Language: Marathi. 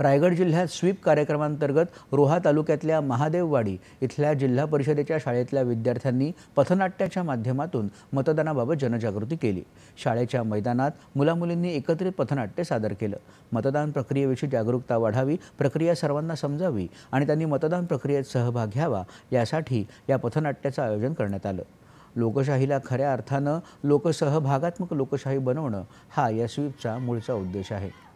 रायगड जिल्ह्यात स्वीप कार्यक्रमांतर्गत रोहा तालुक्यातल्या महादेववाडी इथल्या जिल्हा परिषदेच्या शाळेतल्या विद्यार्थ्यांनी पथनाट्याच्या माध्यमातून मतदानाबाबत जनजागृती केली शाळेच्या मैदानात मुलामुलींनी एकत्रित पथनाट्य सादर केलं मतदान प्रक्रियेविषयी जागरूकता वाढावी प्रक्रिया सर्वांना समजावी आणि त्यांनी मतदान प्रक्रियेत सहभाग घ्यावा यासाठी या पथनाट्याचं आयोजन करण्यात आलं लोकशाहीला खऱ्या अर्थानं लोकसहभागात्मक लोकशाही बनवणं हा या स्वीपचा मूळचा उद्देश आहे